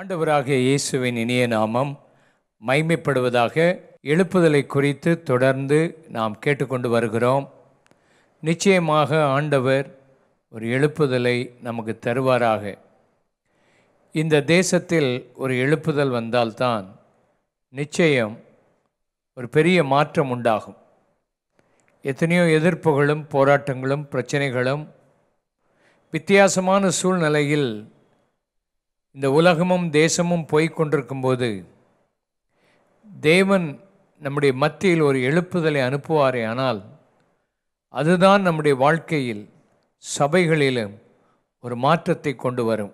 ஆண்டவராக இயேசுவின் இனிய நாமம் மைமைப்படுவதாக எழுப்புதலை குறித்து தொடர்ந்து நாம் கேட்டுக்கொண்டு வருகிறோம் நிச்சயமாக ஆண்டவர் ஒரு எழுப்புதலை நமக்கு தருவாராக இந்த தேசத்தில் ஒரு எழுப்புதல் வந்தால்தான் நிச்சயம் ஒரு பெரிய மாற்றம் உண்டாகும் எத்தனையோ எதிர்ப்புகளும் போராட்டங்களும் பிரச்சனைகளும் வித்தியாசமான சூழ்நிலையில் இந்த உலகமும் தேசமும் போய்கொண்டிருக்கும் போது தேவன் நம்முடைய மத்தியில் ஒரு எழுப்புதலை அனுப்புவாரே ஆனால் அதுதான் நம்முடைய வாழ்க்கையில் சபைகளிலும் ஒரு மாற்றத்தை கொண்டு வரும்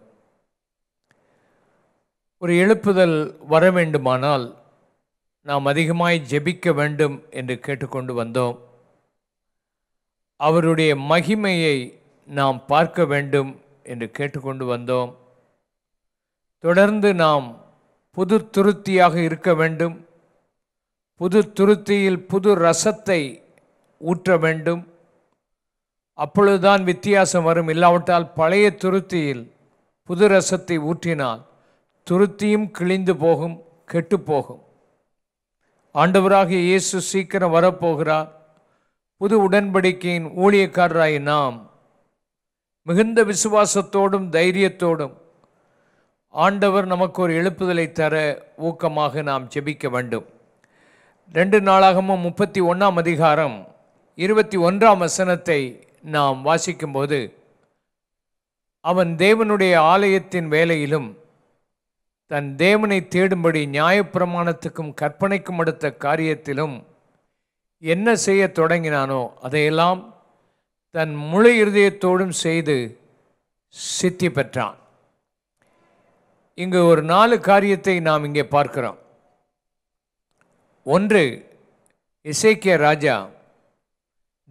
ஒரு எழுப்புதல் வர வேண்டுமானால் நாம் அதிகமாய் ஜெபிக்க வேண்டும் என்று கேட்டுக்கொண்டு வந்தோம் அவருடைய மகிமையை நாம் பார்க்க வேண்டும் என்று கேட்டுக்கொண்டு வந்தோம் தொடர்ந்து நாம் புது துருத்தியாக இருக்க வேண்டும் புது துருத்தியில் புது ரசத்தை ஊற்ற வேண்டும் அப்பொழுதுதான் வித்தியாசம் வரும் இல்லாவிட்டால் பழைய துருத்தியில் புது ரசத்தை ஊற்றினால் துருத்தியும் கிழிந்து போகும் கெட்டுப்போகும் ஆண்டவராக இயேசு சீக்கிரம் வரப்போகிறார் புது உடன்படிக்கையின் ஊழியக்காரராய் நாம் மிகுந்த விசுவாசத்தோடும் தைரியத்தோடும் ஆண்டவர் நமக்கு ஒரு எழுப்புதலை தர ஊக்கமாக நாம் ஜெபிக்க வேண்டும் ரெண்டு நாளாகவும் முப்பத்தி ஒன்றாம் அதிகாரம் இருபத்தி ஒன்றாம் வசனத்தை நாம் வாசிக்கும்போது அவன் தேவனுடைய ஆலயத்தின் வேலையிலும் தன் தேவனை தேடும்படி நியாயப்பிரமாணத்துக்கும் கற்பனைக்கும் அடுத்த காரியத்திலும் என்ன செய்ய தொடங்கினானோ அதையெல்லாம் தன் முழு இருதயத்தோடும் செய்து சித்தி பெற்றான் இங்கு ஒரு நாலு காரியத்தை நாம் இங்கே பார்க்கிறோம் ஒன்று இசைக்கிய ராஜா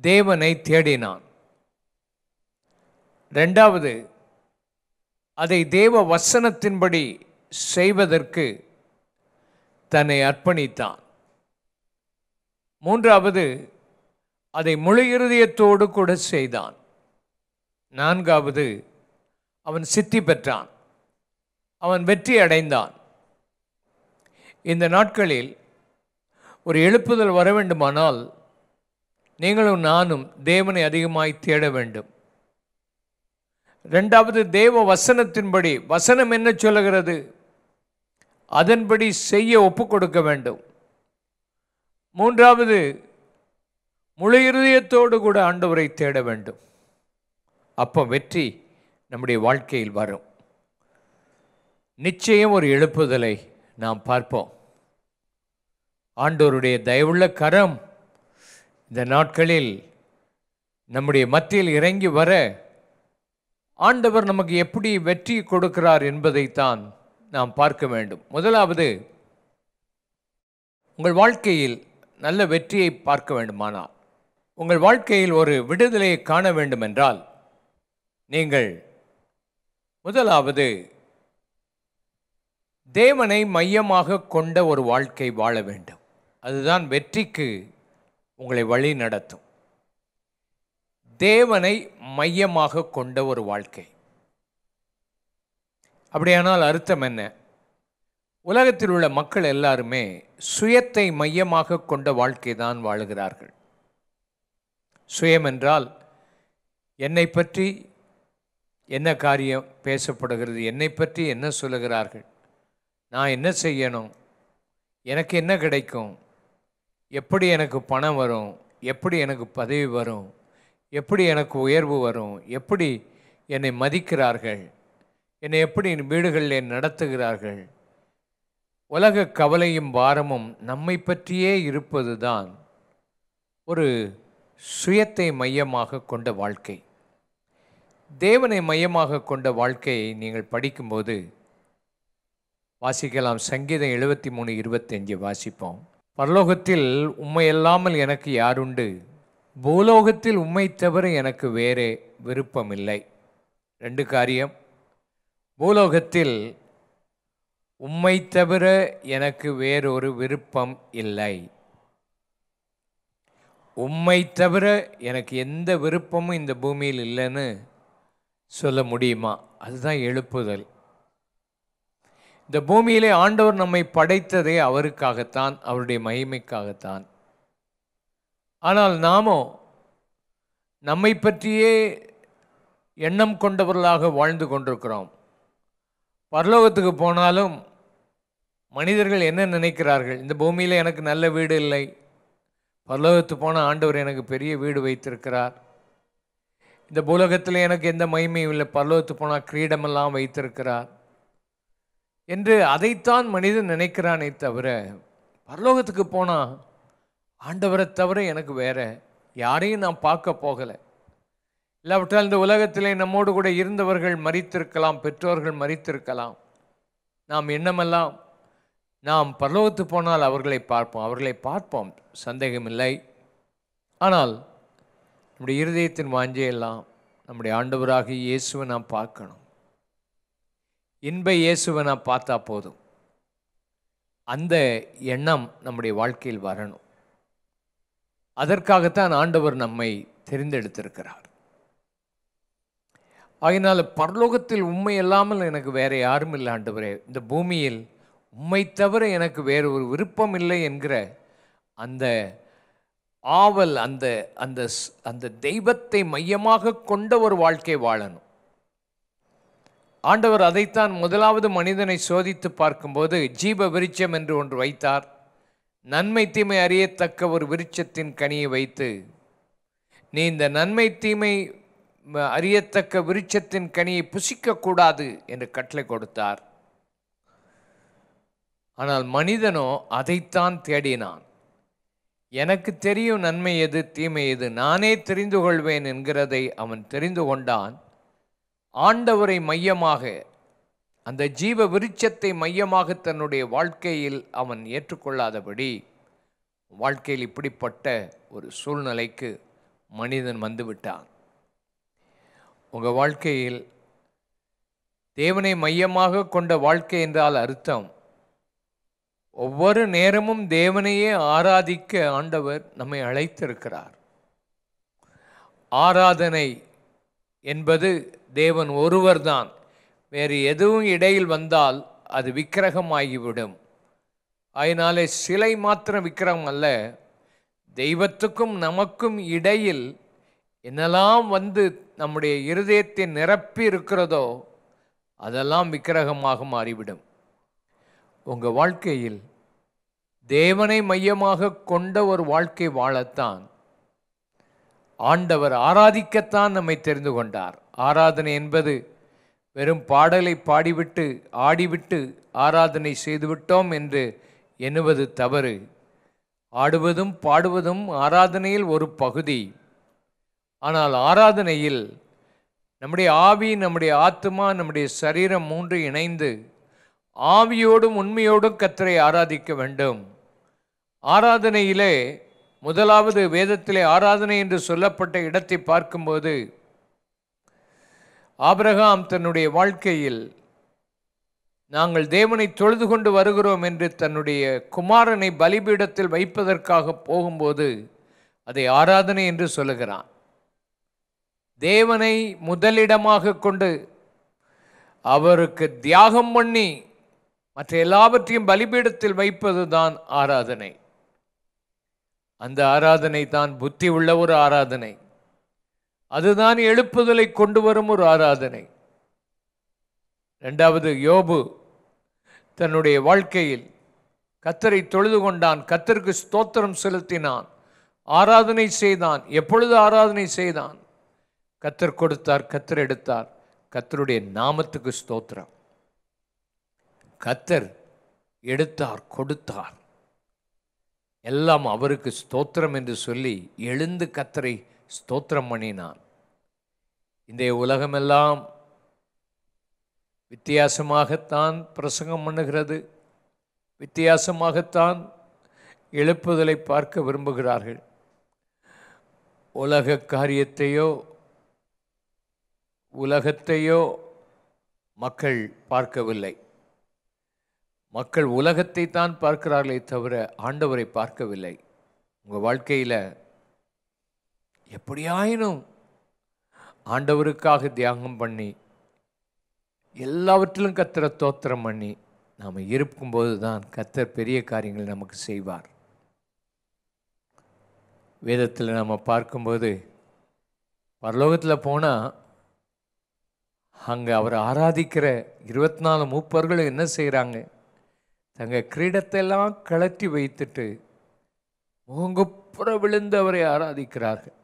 தேவனை தேடினான் ரெண்டாவது அதை தேவ வசனத்தின்படி செய்வதற்கு தன்னை அர்ப்பணித்தான் மூன்றாவது அதை முழு இருதயத்தோடு கூட செய்தான் நான்காவது அவன் சித்தி பெற்றான் அவன் வெற்றி அடைந்தான் இந்த நாட்களில் ஒரு எழுப்புதல் வர வேண்டுமானால் நீங்களும் நானும் தேவனை அதிகமாய் தேட வேண்டும் ரெண்டாவது தேவ வசனத்தின்படி வசனம் என்ன சொல்லுகிறது அதன்படி செய்ய ஒப்பு கொடுக்க வேண்டும் மூன்றாவது முழு இருதயத்தோடு கூட ஆண்டவரை தேட வேண்டும் அப்போ வெற்றி நம்முடைய வாழ்க்கையில் வரும் நிச்சயம் ஒரு எழுப்புதலை நாம் பார்ப்போம் ஆண்டோருடைய தயவுள்ள கரம் இந்த நாட்களில் நம்முடைய மத்தியில் இறங்கி வர ஆண்டவர் நமக்கு எப்படி வெற்றி கொடுக்கிறார் என்பதைத்தான் நாம் பார்க்க வேண்டும் முதலாவது உங்கள் வாழ்க்கையில் நல்ல வெற்றியை பார்க்க வேண்டுமானால் உங்கள் வாழ்க்கையில் ஒரு விடுதலையை காண வேண்டுமென்றால் நீங்கள் முதலாவது தேவனை மையமாக கொண்ட ஒரு வாழ்க்கை வாழ வேண்டும் அதுதான் வெற்றிக்கு உங்களை வழி நடத்தும் தேவனை மையமாக கொண்ட ஒரு வாழ்க்கை அப்படியானால் அர்த்தம் என்ன உலகத்தில் உள்ள மக்கள் எல்லாருமே சுயத்தை மையமாக கொண்ட வாழ்க்கை தான் வாழுகிறார்கள் சுயம் என்றால் என்னை பற்றி என்ன காரியம் பேசப்படுகிறது என்னை பற்றி என்ன சொல்லுகிறார்கள் நான் என்ன செய்யணும் எனக்கு என்ன கிடைக்கும் எப்படி எனக்கு பணம் வரும் எப்படி எனக்கு பதவி வரும் எப்படி எனக்கு உயர்வு வரும் எப்படி என்னை மதிக்கிறார்கள் என்னை எப்படி வீடுகளில் நடத்துகிறார்கள் உலக கவலையும் பாரமும் நம்மை பற்றியே இருப்பது தான் ஒரு சுயத்தை மையமாக கொண்ட வாழ்க்கை தேவனை மையமாக கொண்ட வாழ்க்கையை நீங்கள் படிக்கும்போது வாசிக்கலாம் சங்கீதம் எழுபத்தி மூணு இருபத்தஞ்சு வாசிப்போம் பரலோகத்தில் உம்மையல்லாமல் எனக்கு யாருண்டு பூலோகத்தில் உம்மை தவிர எனக்கு வேறே விருப்பமில்லை ரெண்டு காரியம் பூலோகத்தில் உம்மை தவிர எனக்கு வேறொரு விருப்பம் இல்லை உம்மை தவிர எனக்கு எந்த விருப்பமும் இந்த பூமியில் இல்லைன்னு சொல்ல முடியுமா அதுதான் எழுப்புதல் இந்த பூமியிலே ஆண்டவர் நம்மை படைத்ததே அவருக்காகத்தான் அவருடைய மகிமைக்காகத்தான் ஆனால் நாமோ நம்மை பற்றியே எண்ணம் கொண்டவர்களாக வாழ்ந்து கொண்டிருக்கிறோம் பரலோகத்துக்கு போனாலும் மனிதர்கள் என்ன நினைக்கிறார்கள் இந்த பூமியில் எனக்கு நல்ல வீடு இல்லை பரலோகத்து போன ஆண்டவர் எனக்கு பெரிய வீடு வைத்திருக்கிறார் இந்த பூலோகத்தில் எனக்கு எந்த மகிமையும் இல்லை பரலோகத்து போனால் கிரீடமெல்லாம் வைத்திருக்கிறார் என்று அதைத்தான் மனிதன் நினைக்கிறானே தவிர பரலோகத்துக்கு போனால் ஆண்டவரை தவிர எனக்கு வேற யாரையும் நான் பார்க்க போகலை இல்லாவிட்டால் இந்த உலகத்திலே நம்மோடு கூட இருந்தவர்கள் மறித்திருக்கலாம் பெற்றோர்கள் மறித்திருக்கலாம் நாம் என்னமெல்லாம் நாம் பரலோகத்து போனால் அவர்களை பார்ப்போம் அவர்களை பார்ப்போம் சந்தேகமில்லை ஆனால் நம்முடைய இருதயத்தின் வாஞ்சையெல்லாம் நம்முடைய ஆண்டவராக இயேசுவை நாம் பார்க்கணும் இன்ப இயேசுவை நான் பார்த்தா போதும் அந்த எண்ணம் நம்முடைய வாழ்க்கையில் வரணும் அதற்காகத்தான் ஆண்டவர் நம்மை தெரிந்தெடுத்திருக்கிறார் ஆகினால் பரலோகத்தில் உண்மை இல்லாமல் எனக்கு வேறு யாரும் இல்லை ஆண்டவரே இந்த பூமியில் உண்மை தவிர எனக்கு வேறு ஒரு விருப்பம் இல்லை என்கிற அந்த ஆவல் அந்த அந்த அந்த தெய்வத்தை மையமாக கொண்ட ஒரு வாழ்க்கை வாழணும் ஆண்டவர் அதைத்தான் முதலாவது மனிதனை சோதித்து பார்க்கும்போது ஜீப விருட்சம் என்று ஒன்று வைத்தார் நன்மை தீமை அறியத்தக்க ஒரு விருட்சத்தின் கனியை வைத்து நீ இந்த நன்மை தீமை அறியத்தக்க விருட்சத்தின் கனியை புசிக்கக்கூடாது என்று கட்டளை கொடுத்தார் ஆனால் மனிதனோ அதைத்தான் தேடினான் எனக்கு தெரியும் நன்மை எது தீமை எது நானே தெரிந்து கொள்வேன் என்கிறதை அவன் தெரிந்து கொண்டான் ஆண்டவரை மையமாக அந்த ஜீவ விருட்சத்தை மையமாக தன்னுடைய வாழ்க்கையில் அவன் ஏற்றுக்கொள்ளாதபடி வாழ்க்கையில் இப்படிப்பட்ட ஒரு சூழ்நிலைக்கு மனிதன் வந்துவிட்டான் உங்கள் வாழ்க்கையில் தேவனை மையமாக கொண்ட வாழ்க்கை என்றால் அர்த்தம் ஒவ்வொரு நேரமும் தேவனையே ஆராதிக்க ஆண்டவர் நம்மை அழைத்திருக்கிறார் ஆராதனை என்பது தேவன் ஒருவர்தான் வேறு எதுவும் இடையில் வந்தால் அது விக்கிரகமாகிவிடும் அதனாலே சிலை மாத்திரம் விக்கிரகம் அல்ல தெய்வத்துக்கும் நமக்கும் இடையில் என்னெல்லாம் வந்து நம்முடைய இருதயத்தை நிரப்பி இருக்கிறதோ அதெல்லாம் விக்கிரகமாக மாறிவிடும் உங்கள் வாழ்க்கையில் தேவனை மையமாக கொண்ட ஒரு வாழ்க்கை வாழத்தான் ஆண்டவர் ஆராதிக்கத்தான் நம்மை தெரிந்து கொண்டார் ஆராதனை என்பது வெறும் பாடலை பாடிவிட்டு ஆடிவிட்டு ஆராதனை செய்துவிட்டோம் என்று எண்ணுவது தவறு ஆடுவதும் பாடுவதும் ஆராதனையில் ஒரு பகுதி ஆனால் ஆராதனையில் நம்முடைய ஆவி நம்முடைய ஆத்மா நம்முடைய சரீரம் மூன்று இணைந்து ஆவியோடும் உண்மையோடும் கத்தரை ஆராதிக்க வேண்டும் ஆராதனையிலே முதலாவது வேதத்திலே ஆராதனை என்று சொல்லப்பட்ட இடத்தை பார்க்கும்போது ஆபிரகாம் தன்னுடைய வாழ்க்கையில் நாங்கள் தேவனை தொழுது கொண்டு வருகிறோம் என்று தன்னுடைய குமாரனை பலிபீடத்தில் வைப்பதற்காக போகும்போது அதை ஆராதனை என்று சொல்லுகிறான் தேவனை முதலிடமாக கொண்டு அவருக்கு தியாகம் பண்ணி மற்ற எல்லாவற்றையும் பலிபீடத்தில் வைப்பது தான் ஆராதனை அந்த ஆராதனை தான் புத்தி உள்ள ஒரு ஆராதனை அதுதான் எழுப்புதலை கொண்டு வரும் ஒரு ஆராதனை ரெண்டாவது யோபு தன்னுடைய வாழ்க்கையில் கத்தரை தொழுது கொண்டான் கத்தருக்கு ஸ்தோத்திரம் செலுத்தினான் ஆராதனை செய்தான் எப்பொழுது ஆராதனை செய்தான் கத்தர் கொடுத்தார் கத்தர் எடுத்தார் கத்தருடைய நாமத்துக்கு ஸ்தோத்திரம் கத்தர் எடுத்தார் கொடுத்தார் எல்லாம் அவருக்கு ஸ்தோத்திரம் என்று சொல்லி எழுந்து கத்தரை ஸ்தோத்திரம் பண்ணினான் இந்த உலகமெல்லாம் வித்தியாசமாகத்தான் பிரசங்கம் பண்ணுகிறது வித்தியாசமாகத்தான் எழுப்புதலை பார்க்க விரும்புகிறார்கள் உலக காரியத்தையோ உலகத்தையோ மக்கள் பார்க்கவில்லை மக்கள் உலகத்தை தான் பார்க்கிறார்களே தவிர ஆண்டவரை பார்க்கவில்லை உங்கள் வாழ்க்கையில் எப்படியாயினும் ஆண்டவருக்காக தியாகம் பண்ணி எல்லாவற்றிலும் கத்திர தோத்திரம் பண்ணி நாம் இருக்கும்போது தான் கத்தர் பெரிய காரியங்களை நமக்கு செய்வார் வேதத்தில் நாம் பார்க்கும்போது பரலோகத்தில் போனால் அங்கே அவர் ஆராதிக்கிற இருபத்தி நாலு மூப்பர்களும் என்ன செய்கிறாங்க தங்கள் கிரீடத்தையெல்லாம் கழற்றி வைத்துட்டு முகங்குப்புற விழுந்து அவரை ஆராதிக்கிறார்கள்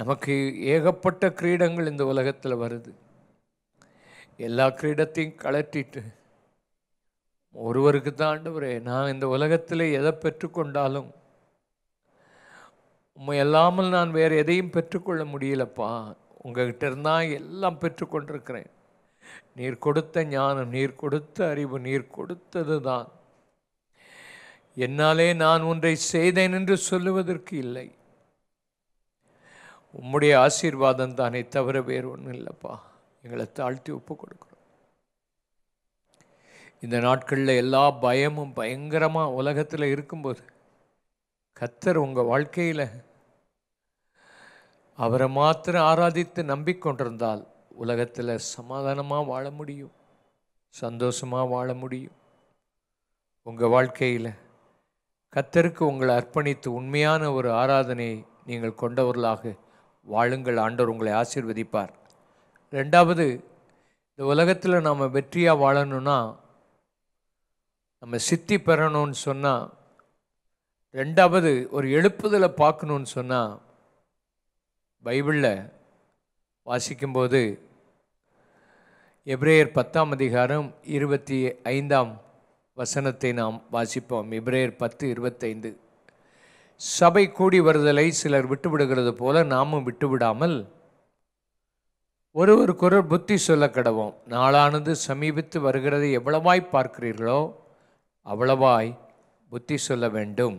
நமக்கு ஏகப்பட்ட கிரீடங்கள் இந்த உலகத்தில் வருது எல்லா கிரீடத்தையும் கலட்டிட்டு ஒருவருக்கு தான் ஆண்டவரே நான் இந்த உலகத்தில் எதை பெற்றுக்கொண்டாலும் உண்மை இல்லாமல் நான் வேறு எதையும் பெற்றுக்கொள்ள முடியலப்பா உங்ககிட்ட இருந்தால் எல்லாம் பெற்றுக்கொண்டிருக்கிறேன் நீர் கொடுத்த ஞானம் நீர் கொடுத்த அறிவு நீர் கொடுத்தது தான் என்னாலே நான் ஒன்றை செய்தேன் என்று சொல்லுவதற்கு இல்லை உம்முடைய ஆசீர்வாதம் தானே தவிர வேறு ஒன்றும் இல்லைப்பா எங்களை தாழ்த்தி ஒப்பு கொடுக்குறோம் இந்த நாட்களில் எல்லா பயமும் பயங்கரமாக உலகத்தில் இருக்கும்போது கத்தர் உங்கள் வாழ்க்கையில் அவரை மாத்திரம் ஆராதித்து நம்பிக்கொண்டிருந்தால் உலகத்தில் சமாதானமாக வாழ முடியும் சந்தோஷமாக வாழ முடியும் உங்கள் வாழ்க்கையில் கத்தருக்கு உங்களை அர்ப்பணித்து உண்மையான ஒரு ஆராதனையை நீங்கள் கொண்டவர்களாக வாழுங்கள் ஆண்டவர் உங்களை ஆசீர்வதிப்பார் ரெண்டாவது இந்த உலகத்தில் நாம் வெற்றியாக வாழணும்னா நம்ம சித்தி பெறணும்னு சொன்னால் ரெண்டாவது ஒரு எழுப்புதலை பார்க்கணுன்னு சொன்னால் பைபிளில் வாசிக்கும்போது எப்ரேயர் பத்தாம் அதிகாரம் இருபத்தி ஐந்தாம் வசனத்தை நாம் வாசிப்போம் எப்ரேயர் பத்து இருபத்தைந்து சபை கூடி வருதலை சிலர் விட்டுவிடுகிறது போல நாமும் விட்டுவிடாமல் ஒருவருக்கொருவர் புத்தி சொல்ல கடவோம் நாளானது சமீபித்து வருகிறதை எவ்வளவாய் பார்க்கிறீர்களோ அவ்வளவாய் புத்தி சொல்ல வேண்டும்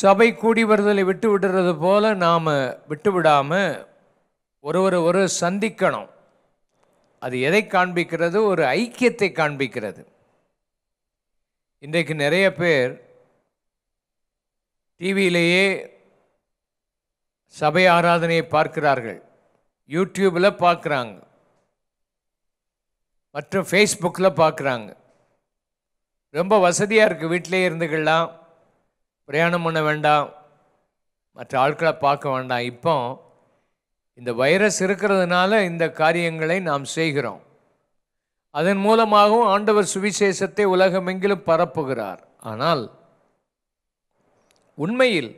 சபை கூடி வருதலை விட்டு விடுறது போல நாம் விட்டுவிடாமல் ஒருவர் ஒரு சந்திக்கணும் அது எதை காண்பிக்கிறது ஒரு ஐக்கியத்தை காண்பிக்கிறது இன்றைக்கு நிறைய பேர் டிவியிலேயே சபை ஆராதனையை பார்க்கிறார்கள் யூடியூப்பில் பார்க்குறாங்க மற்றும் ஃபேஸ்புக்கில் பார்க்குறாங்க ரொம்ப வசதியாக இருக்குது வீட்டிலே இருந்துக்கலாம் பிரயாணம் பண்ண வேண்டாம் மற்ற ஆட்களை பார்க்க வேண்டாம் இப்போ இந்த வைரஸ் இருக்கிறதுனால இந்த காரியங்களை நாம் செய்கிறோம் அதன் மூலமாகவும் ஆண்டவர் சுவிசேஷத்தை உலகமெங்கிலும் பரப்புகிறார் ஆனால் உண்மையில்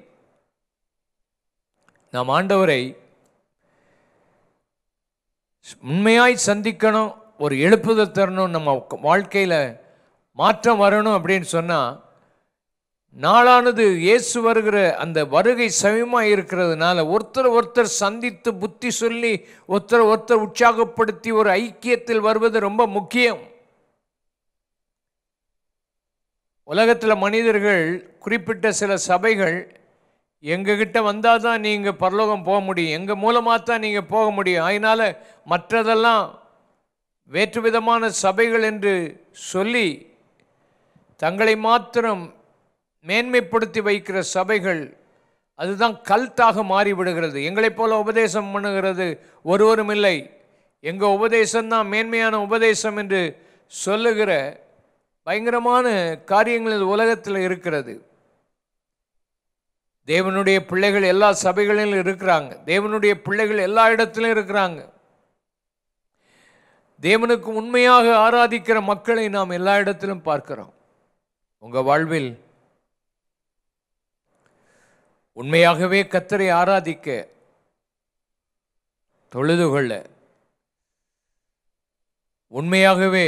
நாம் ஆண்டவரை உண்மையாய் சந்திக்கணும் ஒரு எழுப்புதல் தரணும் நம்ம வாழ்க்கையில் மாற்றம் வரணும் அப்படின்னு சொன்னால் நாளானது இயேசு வருகிற அந்த வருகை சமயமாக இருக்கிறதுனால ஒருத்தர் ஒருத்தர் சந்தித்து புத்தி சொல்லி ஒருத்தர் ஒருத்தர் உற்சாகப்படுத்தி ஒரு ஐக்கியத்தில் வருவது ரொம்ப முக்கியம் உலகத்தில் மனிதர்கள் குறிப்பிட்ட சில சபைகள் எங்ககிட்ட வந்தால் தான் நீங்கள் பரலோகம் போக முடியும் எங்கள் மூலமாக தான் நீங்கள் போக முடியும் அதனால் மற்றதெல்லாம் வேற்று விதமான சபைகள் என்று சொல்லி தங்களை மாத்திரம் மேன்மைப்படுத்தி வைக்கிற சபைகள் அதுதான் கல்ட்டாக மாறிவிடுகிறது எங்களைப் போல உபதேசம் பண்ணுகிறது ஒருவரும் இல்லை எங்கள் உபதேசம்தான் மேன்மையான உபதேசம் என்று சொல்லுகிற பயங்கரமான காரியங்கள் உலகத்தில் இருக்கிறது தேவனுடைய பிள்ளைகள் எல்லா சபைகளிலும் இருக்கிறாங்க தேவனுடைய பிள்ளைகள் எல்லா இடத்துலையும் இருக்கிறாங்க தேவனுக்கு உண்மையாக ஆராதிக்கிற மக்களை நாம் எல்லா இடத்திலும் பார்க்கிறோம் உங்கள் வாழ்வில் உண்மையாகவே கத்தரை ஆராதிக்க தொழுது கொள்ள உண்மையாகவே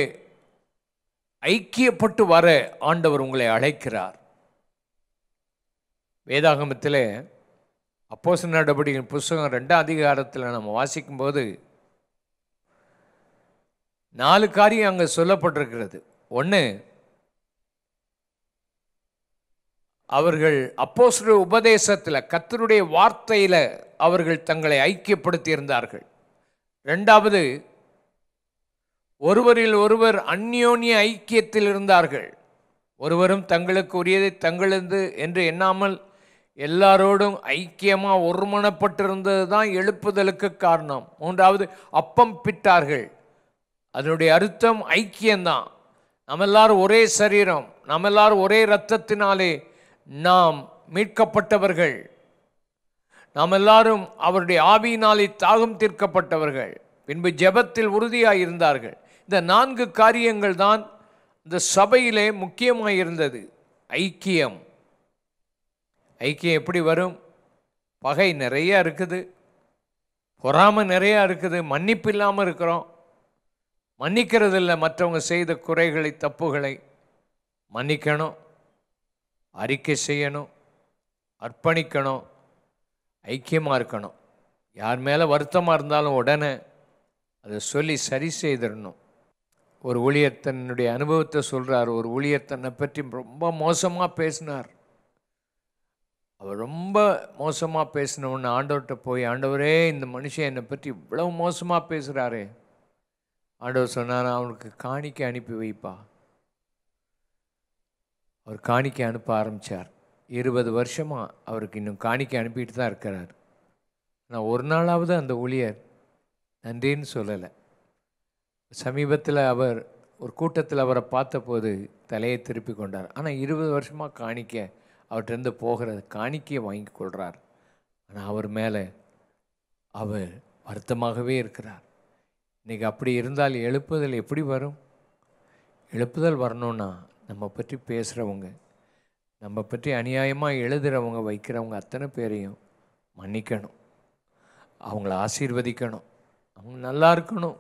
ஐக்கியப்பட்டு வர ஆண்டவர் உங்களை அழைக்கிறார் வேதாகமத்தில் அப்போச நடவடிக்கை புஸ்தகம் ரெண்டாம் அதிகாரத்தில் நம்ம வாசிக்கும்போது நாலு காரியம் அங்கே சொல்லப்பட்டிருக்கிறது ஒன்று அவர்கள் அப்போசர உபதேசத்தில் கத்தருடைய வார்த்தையில் அவர்கள் தங்களை ஐக்கியப்படுத்தி இருந்தார்கள் ரெண்டாவது ஒருவரில் ஒருவர் அந்யோன்ய ஐக்கியத்தில் இருந்தார்கள் ஒருவரும் தங்களுக்கு உரியதை தங்களது என்று எண்ணாமல் எல்லாரோடும் ஐக்கியமாக ஒருமனப்பட்டிருந்தது தான் எழுப்புதலுக்கு காரணம் மூன்றாவது அப்பம் பிட்டார்கள் அதனுடைய அர்த்தம் ஐக்கியம்தான் நம்ம எல்லாரும் ஒரே சரீரம் நம்ம எல்லாரும் ஒரே இரத்தத்தினாலே நாம் மீட்கப்பட்டவர்கள் நாம் எல்லாரும் அவருடைய ஆவியினாலே தாகம் தீர்க்கப்பட்டவர்கள் பின்பு ஜெபத்தில் உறுதியாக இருந்தார்கள் இந்த நான்கு காரியங்கள் தான் இந்த சபையிலே முக்கியமாக இருந்தது ஐக்கியம் ஐக்கியம் எப்படி வரும் பகை நிறையா இருக்குது பொறாமை நிறையா இருக்குது மன்னிப்பு இல்லாமல் இருக்கிறோம் இல்லை மற்றவங்க செய்த குறைகளை தப்புகளை மன்னிக்கணும் அறிக்கை செய்யணும் அர்ப்பணிக்கணும் ஐக்கியமாக இருக்கணும் யார் மேலே வருத்தமாக இருந்தாலும் உடனே அதை சொல்லி சரி செய்திடணும் ஒரு ஊழியர் தன்னுடைய அனுபவத்தை சொல்கிறார் ஒரு ஊழியர் தன்னை பற்றி ரொம்ப மோசமாக பேசினார் அவர் ரொம்ப மோசமாக பேசினவுன்னு ஆண்டவர்கிட்ட போய் ஆண்டவரே இந்த மனுஷன் என்னை பற்றி இவ்வளவு மோசமாக பேசுகிறாரே ஆண்டவர் சொன்னார் அவனுக்கு காணிக்கை அனுப்பி வைப்பா அவர் காணிக்கை அனுப்ப ஆரம்பித்தார் இருபது வருஷமாக அவருக்கு இன்னும் காணிக்கை அனுப்பிட்டு தான் இருக்கிறார் நான் ஒரு நாளாவது அந்த ஊழியர் நன்றின்னு சொல்லலை சமீபத்தில் அவர் ஒரு கூட்டத்தில் அவரை பார்த்தபோது தலையை திருப்பி கொண்டார் ஆனால் இருபது வருஷமாக காணிக்க அவர்கிட்டருந்து போகிறது காணிக்கையை வாங்கி கொள்கிறார் ஆனால் அவர் மேலே அவர் வருத்தமாகவே இருக்கிறார் இன்றைக்கி அப்படி இருந்தால் எழுப்புதல் எப்படி வரும் எழுப்புதல் வரணும்னா நம்ம பற்றி பேசுகிறவங்க நம்ம பற்றி அநியாயமாக எழுதுகிறவங்க வைக்கிறவங்க அத்தனை பேரையும் மன்னிக்கணும் அவங்கள ஆசீர்வதிக்கணும் அவங்க நல்லா இருக்கணும்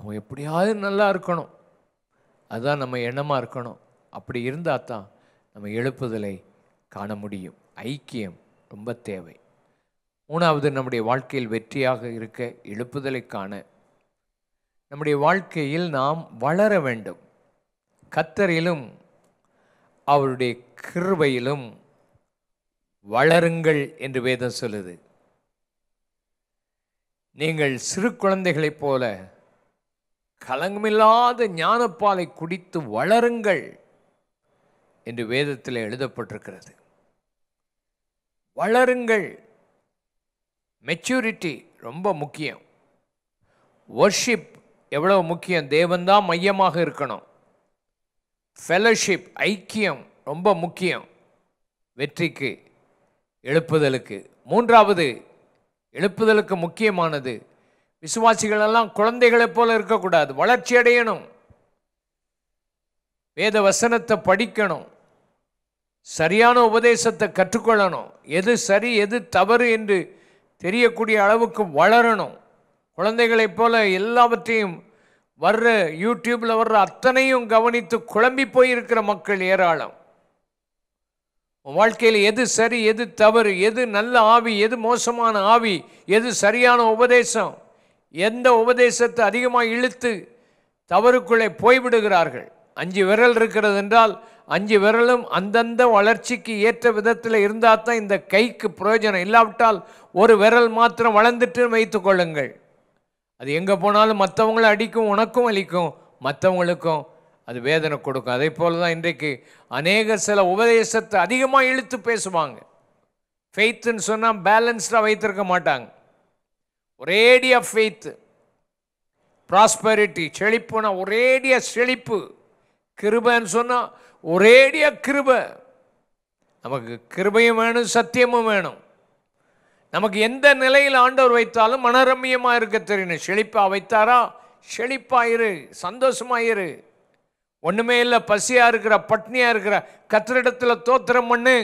அவன் எப்படியாவது நல்லா இருக்கணும் அதுதான் நம்ம எண்ணமாக இருக்கணும் அப்படி இருந்தால் தான் நம்ம எழுப்புதலை காண முடியும் ஐக்கியம் ரொம்ப தேவை மூணாவது நம்முடைய வாழ்க்கையில் வெற்றியாக இருக்க எழுப்புதலை காண நம்முடைய வாழ்க்கையில் நாம் வளர வேண்டும் கத்தரிலும் அவருடைய கிருவையிலும் வளருங்கள் என்று வேதம் சொல்லுது நீங்கள் சிறு குழந்தைகளைப் போல கலங்கமில்லாத ஞானப்பாலை குடித்து வளருங்கள் என்று வேதத்தில் எழுதப்பட்டிருக்கிறது வளருங்கள் மெச்சூரிட்டி ரொம்ப முக்கியம் ஒர்ஷிப் எவ்வளோ முக்கியம் தேவன்தான் மையமாக இருக்கணும் ஃபெலோஷிப் ஐக்கியம் ரொம்ப முக்கியம் வெற்றிக்கு எழுப்புதலுக்கு மூன்றாவது எழுப்புதலுக்கு முக்கியமானது விசுவாசிகள் எல்லாம் குழந்தைகளைப் போல இருக்கக்கூடாது வளர்ச்சி அடையணும் வேத வசனத்தை படிக்கணும் சரியான உபதேசத்தை கற்றுக்கொள்ளணும் எது சரி எது தவறு என்று தெரியக்கூடிய அளவுக்கு வளரணும் குழந்தைகளைப் போல எல்லாவற்றையும் வர்ற யூடியூப்பில் வர்ற அத்தனையும் கவனித்து குழம்பி போயிருக்கிற மக்கள் ஏராளம் வாழ்க்கையில் எது சரி எது தவறு எது நல்ல ஆவி எது மோசமான ஆவி எது சரியான உபதேசம் எந்த உபதேசத்தை அதிகமாக இழுத்து தவறுக்குள்ளே போய்விடுகிறார்கள் அஞ்சு விரல் இருக்கிறது என்றால் அஞ்சு விரலும் அந்தந்த வளர்ச்சிக்கு ஏற்ற விதத்தில் இருந்தால் தான் இந்த கைக்கு பிரயோஜனம் இல்லாவிட்டால் ஒரு விரல் மாத்திரம் வளர்ந்துட்டு வைத்துக்கொள்ளுங்கள் அது எங்கே போனாலும் மற்றவங்களை அடிக்கும் உனக்கும் அளிக்கும் மற்றவங்களுக்கும் அது வேதனை கொடுக்கும் அதே போல் தான் இன்றைக்கு அநேக சில உபதேசத்தை அதிகமாக இழுத்து பேசுவாங்க ஃபெய்த்துன்னு சொன்னால் பேலன்ஸ்டாக வைத்திருக்க மாட்டாங்க ஒரேடிய ஃபெய்த்து ப்ராஸ்பரிட்டி செழிப்புனா ஒரேடிய செழிப்பு கிருபன்னு சொன்னால் ஒரேடிய கிருப நமக்கு கிருபையும் வேணும் சத்தியமும் வேணும் நமக்கு எந்த நிலையில் ஆண்டவர் வைத்தாலும் மனரம்யமாக இருக்க தெரியணும் செழிப்பாக வைத்தாரா செழிப்பாயிரு சந்தோஷமாயிரு ஒன்றுமே இல்லை பசியாக இருக்கிற பட்னியாக இருக்கிற கத்திரிடத்தில் தோத்திரம் பண்ணு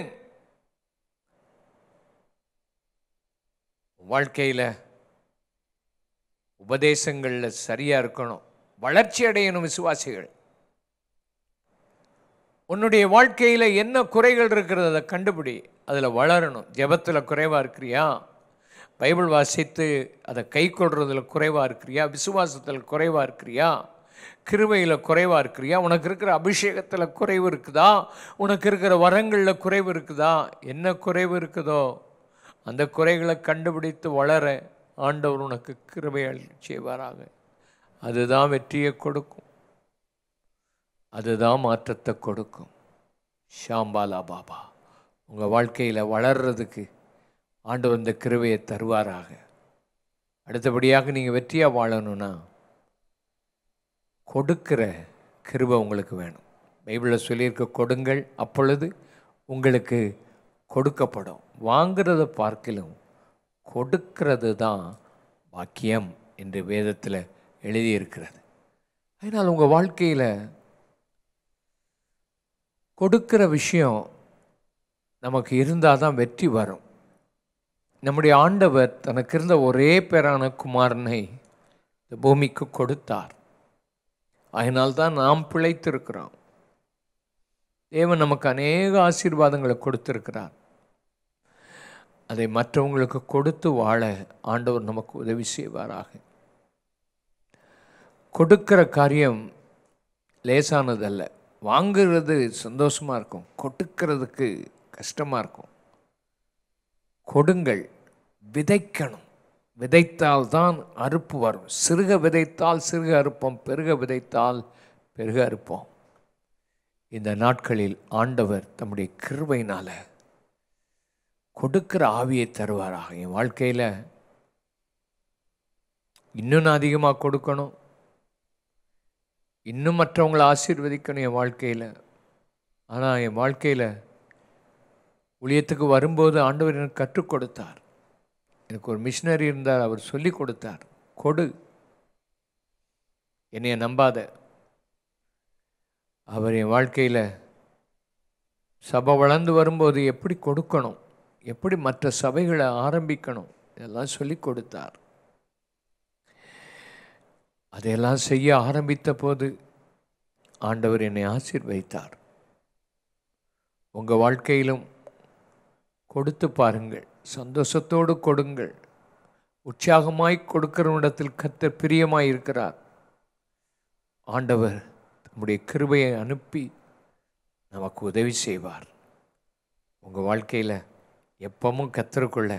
வாழ்க்கையில் உபதேசங்களில் சரியாக இருக்கணும் வளர்ச்சி அடையணும் விசுவாசிகள் உன்னுடைய வாழ்க்கையில் என்ன குறைகள் இருக்கிறது அதை கண்டுபிடி அதில் வளரணும் ஜபத்தில் குறைவாக இருக்கிறியா பைபிள் வாசித்து அதை கை கொள்றதில் குறைவாக இருக்கிறியா விசுவாசத்தில் குறைவாக இருக்கிறியா கிருவையில் குறைவாக இருக்கிறியா உனக்கு இருக்கிற அபிஷேகத்தில் குறைவு இருக்குதா உனக்கு இருக்கிற வரங்களில் குறைவு இருக்குதா என்ன குறைவு இருக்குதோ அந்த குறைகளை கண்டுபிடித்து வளர ஆண்டவர் உனக்கு கிருபை செய்வாராக அதுதான் வெற்றியை கொடுக்கும் அதுதான் மாற்றத்தை கொடுக்கும் ஷாம்பாலா பாபா உங்கள் வாழ்க்கையில் வளர்கிறதுக்கு ஆண்டு வந்த கிருவையை தருவாராக அடுத்தபடியாக நீங்கள் வெற்றியாக வாழணும்னா கொடுக்கிற கிருவை உங்களுக்கு வேணும் பைபிளில் சொல்லியிருக்க கொடுங்கள் அப்பொழுது உங்களுக்கு கொடுக்கப்படும் வாங்கிறத பார்க்கிலும் கொடுக்கிறது தான் பாக்கியம் என்று வேதத்தில் எழுதியிருக்கிறது அதனால் உங்கள் வாழ்க்கையில் கொடுக்கிற விஷயம் நமக்கு இருந்தால் தான் வெற்றி வரும் நம்முடைய ஆண்டவர் தனக்கு இருந்த ஒரே பேரான குமாரனை இந்த பூமிக்கு கொடுத்தார் அதனால்தான் நாம் பிழைத்திருக்கிறோம் தேவன் நமக்கு அநேக ஆசீர்வாதங்களை கொடுத்திருக்கிறார் அதை மற்றவங்களுக்கு கொடுத்து வாழ ஆண்டவர் நமக்கு உதவி செய்வாராக கொடுக்கிற காரியம் லேசானதல்ல வாங்குறது சந்தோஷமாக இருக்கும் கொடுக்கிறதுக்கு கஷ்டமாக இருக்கும் கொடுங்கள் விதைக்கணும் விதைத்தால் தான் அறுப்பு வரும் சிறுக விதைத்தால் சிறுக அறுப்போம் பெருக விதைத்தால் பெருக அறுப்போம் இந்த நாட்களில் ஆண்டவர் தம்முடைய கிருவையினால் கொடுக்கிற ஆவியை தருவாராக என் வாழ்க்கையில் இன்னும் நான் அதிகமாக கொடுக்கணும் இன்னும் மற்றவங்களை ஆசீர்வதிக்கணும் என் வாழ்க்கையில் ஆனால் என் வாழ்க்கையில் ஊழியத்துக்கு வரும்போது ஆண்டவர் எனக்கு கற்றுக் கொடுத்தார் எனக்கு ஒரு மிஷினரி இருந்தார் அவர் சொல்லி கொடுத்தார் கொடு என்னைய நம்பாத அவர் என் வாழ்க்கையில் சபை வளர்ந்து வரும்போது எப்படி கொடுக்கணும் எப்படி மற்ற சபைகளை ஆரம்பிக்கணும் இதெல்லாம் சொல்லி கொடுத்தார் அதையெல்லாம் செய்ய ஆரம்பித்த போது ஆண்டவர் என்னை ஆசிர்வதித்தார் உங்கள் வாழ்க்கையிலும் கொடுத்து பாருங்கள் சந்தோஷத்தோடு கொடுங்கள் உற்சாகமாய் கொடுக்கிறவனிடத்தில் கத்த பிரியமாய் இருக்கிறார் ஆண்டவர் நம்முடைய கிருபையை அனுப்பி நமக்கு உதவி செய்வார் உங்கள் வாழ்க்கையில் எப்பவும் கத்துருக்குள்ள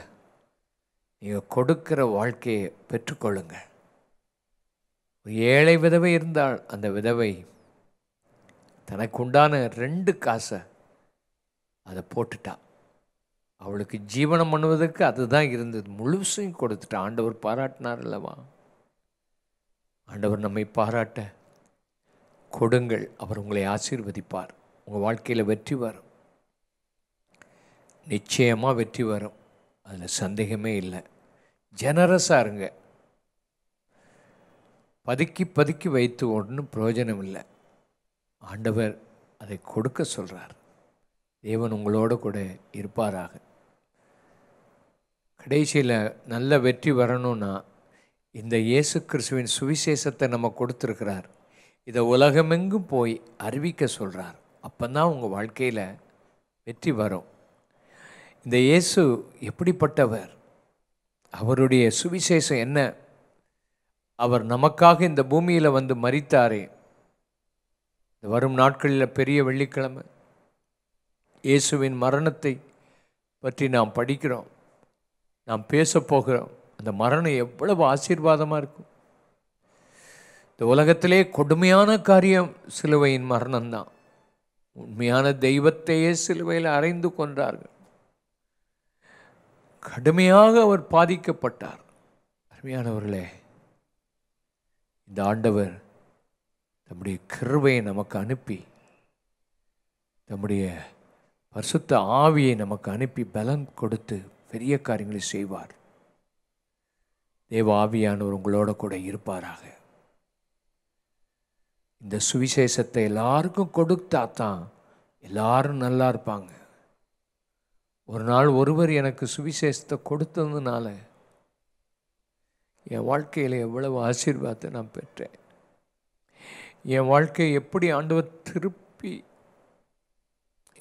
நீங்கள் கொடுக்கிற வாழ்க்கையை பெற்றுக்கொள்ளுங்க ஏழை விதவை இருந்தால் அந்த விதவை தனக்குண்டான ரெண்டு காசை அதை போட்டுட்டா அவளுக்கு ஜீவனம் பண்ணுவதற்கு அதுதான் இருந்தது முழுசையும் கொடுத்துட்டா ஆண்டவர் பாராட்டினார் அல்லவா ஆண்டவர் நம்மை பாராட்ட கொடுங்கள் அவர் உங்களை ஆசீர்வதிப்பார் உங்கள் வாழ்க்கையில் வெற்றி வரும் நிச்சயமாக வெற்றி வரும் அதில் சந்தேகமே இல்லை ஜெனரஸாக இருங்க பதுக்கி பதுக்கி வைத்து ஒன்றும் பிரயோஜனம் இல்லை ஆண்டவர் அதை கொடுக்க சொல்கிறார் தேவன் உங்களோடு கூட இருப்பாராக கடைசியில் நல்ல வெற்றி வரணும்னா இந்த இயேசு கிறிஸ்துவின் சுவிசேஷத்தை நம்ம கொடுத்துருக்கிறார் இதை உலகமெங்கும் போய் அறிவிக்க சொல்கிறார் அப்போ தான் உங்கள் வாழ்க்கையில் வெற்றி வரும் இந்த இயேசு எப்படிப்பட்டவர் அவருடைய சுவிசேஷம் என்ன அவர் நமக்காக இந்த பூமியில் வந்து மறித்தாரே இந்த வரும் நாட்களில் பெரிய வெள்ளிக்கிழமை இயேசுவின் மரணத்தை பற்றி நாம் படிக்கிறோம் நாம் பேசப்போகிறோம் அந்த மரணம் எவ்வளவு ஆசீர்வாதமாக இருக்கும் இந்த உலகத்திலே கொடுமையான காரியம் சிலுவையின் மரணம்தான் உண்மையான தெய்வத்தையே சிலுவையில் அறைந்து கொன்றார்கள் கடுமையாக அவர் பாதிக்கப்பட்டார் அருமையானவர்களே இந்த ஆண்டவர் தம்முடைய கிருவையை நமக்கு அனுப்பி தம்முடைய பரிசுத்த ஆவியை நமக்கு அனுப்பி பலம் கொடுத்து பெரிய காரியங்களை செய்வார் தேவ ஆவியானவர் உங்களோட கூட இருப்பாராக இந்த சுவிசேஷத்தை எல்லாருக்கும் கொடுத்தா தான் எல்லாரும் நல்லா இருப்பாங்க ஒரு நாள் ஒருவர் எனக்கு சுவிசேஷத்தை கொடுத்ததுனால என் வாழ்க்கையில் எவ்வளவு ஆசீர்வாதத்தை நான் பெற்றேன் என் வாழ்க்கையை எப்படி ஆண்டவர் திருப்பி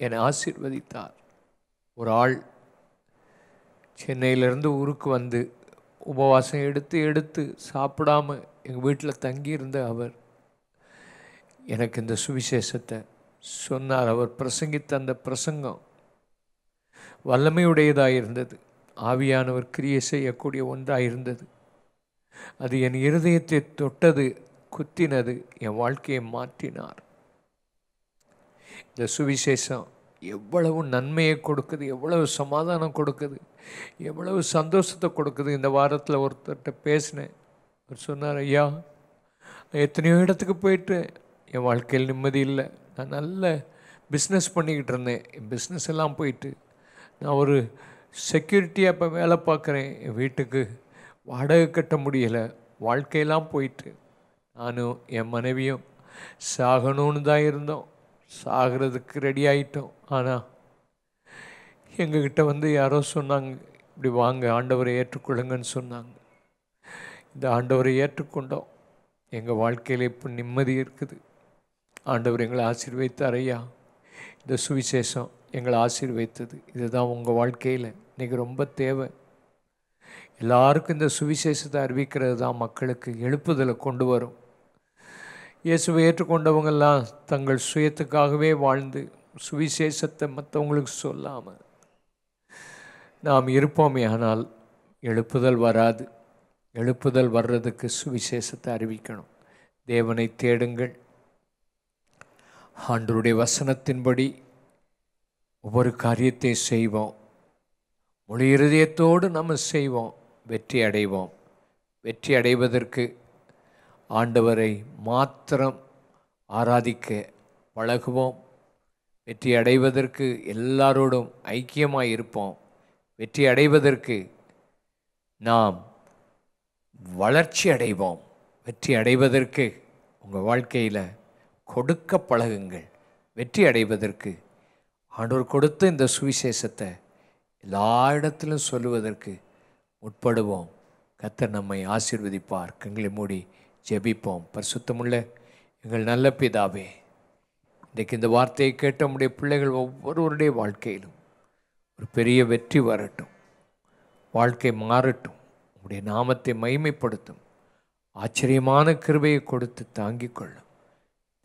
என்னை ஆசீர்வதித்தார் ஒரு ஆள் சென்னையிலேருந்து ஊருக்கு வந்து உபவாசம் எடுத்து எடுத்து சாப்பிடாமல் எங்கள் வீட்டில் தங்கியிருந்த அவர் எனக்கு இந்த சுவிசேஷத்தை சொன்னார் அவர் பிரசங்கித்த அந்த பிரசங்கம் வல்லமையுடையதாக இருந்தது ஆவியானவர் கிரியை செய்யக்கூடிய ஒன்றாக இருந்தது அது என் இருதயத்தை தொட்டது குத்தினது என் வாழ்க்கையை மாற்றினார் இந்த சுவிசேஷம் எவ்வளவு நன்மையை கொடுக்குது எவ்வளவு சமாதானம் கொடுக்குது எவ்வளவு சந்தோஷத்தை கொடுக்குது இந்த வாரத்தில் ஒருத்தர்கிட்ட பேசினேன் அவர் சொன்னார் ஐயா எத்தனையோ இடத்துக்கு போயிட்டு என் வாழ்க்கையில் நிம்மதி இல்லை நான் நல்ல பிஸ்னஸ் பண்ணிக்கிட்டு இருந்தேன் என் பிஸ்னஸ் எல்லாம் போயிட்டு நான் ஒரு செக்யூரிட்டியாக இப்போ வேலை பார்க்குறேன் என் வீட்டுக்கு வாடகை கட்ட முடியலை வாழ்க்கையெல்லாம் போயிட்டு நானும் என் மனைவியும் சாகணும்னு தான் இருந்தோம் சாகிறதுக்கு ரெடி ஆகிட்டோம் ஆனால் எங்ககிட்ட வந்து யாரோ சொன்னாங்க இப்படி வாங்க ஆண்டவரை ஏற்றுக்கொள்ளுங்கன்னு சொன்னாங்க இந்த ஆண்டவரை ஏற்றுக்கொண்டோம் எங்கள் வாழ்க்கையில் இப்போ நிம்மதி இருக்குது ஆண்டவர் எங்களை ஆசீர்வதித்தார் ஐயா இந்த சுவிசேஷம் எங்களை ஆசீர்வைத்தது இதுதான் உங்கள் வாழ்க்கையில் இன்றைக்கி ரொம்ப தேவை எல்லாருக்கும் இந்த சுவிசேஷத்தை அறிவிக்கிறது தான் மக்களுக்கு எழுப்புதலை கொண்டு வரும் இயேசுவை ஏற்றுக்கொண்டவங்கெல்லாம் தங்கள் சுயத்துக்காகவே வாழ்ந்து சுவிசேஷத்தை மற்றவங்களுக்கு சொல்லாமல் நாம் இருப்போமே ஆனால் எழுப்புதல் வராது எழுப்புதல் வர்றதுக்கு சுவிசேஷத்தை அறிவிக்கணும் தேவனை தேடுங்கள் ஆண்டருடைய வசனத்தின்படி ஒவ்வொரு காரியத்தை செய்வோம் முழு இருதயத்தோடு நம்ம செய்வோம் வெற்றி அடைவோம் வெற்றி அடைவதற்கு ஆண்டவரை மாத்திரம் ஆராதிக்க பழகுவோம் வெற்றி அடைவதற்கு எல்லாரோடும் ஐக்கியமாக இருப்போம் வெற்றி அடைவதற்கு நாம் வளர்ச்சி அடைவோம் வெற்றி அடைவதற்கு உங்கள் வாழ்க்கையில் கொடுக்க பழகுங்கள் வெற்றி அடைவதற்கு ஆண்டவர் கொடுத்த இந்த சுவிசேஷத்தை எல்லா இடத்திலும் சொல்லுவதற்கு முற்படுவோம் கத்தர் நம்மை ஆசீர்வதிப்பார் கங்களை மூடி ஜெபிப்போம் பரிசுத்தமுள்ள எங்கள் நல்ல பிதாவே இன்றைக்கு இந்த வார்த்தையை கேட்ட நம்முடைய பிள்ளைகள் ஒவ்வொருவருடைய வாழ்க்கையிலும் ஒரு பெரிய வெற்றி வரட்டும் வாழ்க்கை மாறட்டும் உங்களுடைய நாமத்தை மைமைப்படுத்தும் ஆச்சரியமான கிருபையை கொடுத்து தாங்கிக் கொள்ளும்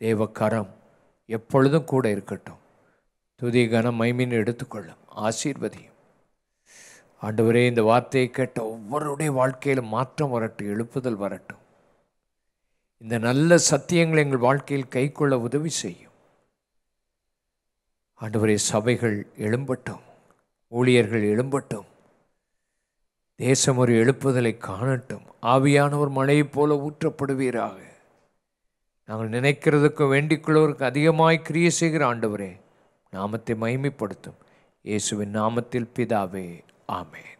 தேவக்கரம் எப்பொழுதும் கூட இருக்கட்டும் துதி கன மைமின் எடுத்துக்கொள்ளும் ஆசீர்வதியும் ஆண்டவரே இந்த வார்த்தையை கேட்ட ஒவ்வொருடைய வாழ்க்கையில் மாற்றம் வரட்டும் எழுப்புதல் வரட்டும் இந்த நல்ல சத்தியங்களை எங்கள் வாழ்க்கையில் கை கொள்ள உதவி செய்யும் ஆண்டவரே சபைகள் எழும்பட்டும் ஊழியர்கள் எழும்பட்டும் தேசம் ஒரு எழுப்புதலை காணட்டும் ஆவியானவர் மழையைப் போல ஊற்றப்படுவீராக நாங்கள் நினைக்கிறதுக்கும் வேண்டிக்கொள்வதற்கு அதிகமாய் கிரியை செய்கிற ஆண்டவரே நாமத்தை மகிமைப்படுத்தும் இயேசுவின் நாமத்தில் பிதாவே ஆமே